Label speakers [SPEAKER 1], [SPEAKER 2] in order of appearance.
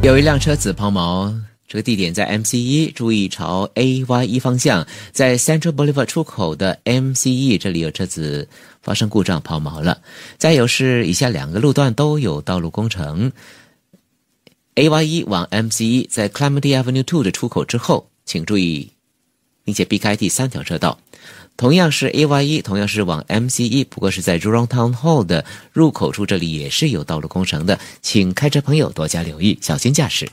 [SPEAKER 1] 有一辆车子抛锚，这个地点在 MCE，注意朝 a y 一方向，在 Central Boulevard 出口的 MCE 这里有车子发生故障抛锚了。再有是以下两个路段都有道路工程 a y 一往 MCE 在 Clemente Avenue Two 的出口之后，请注意。并且避开第三条车道，同样是 A Y 一，同样是往 M C 一，不过是在 Jurong Town Hall 的入口处，这里也是有道路工程的，请开车朋友多加留意，小心驾驶。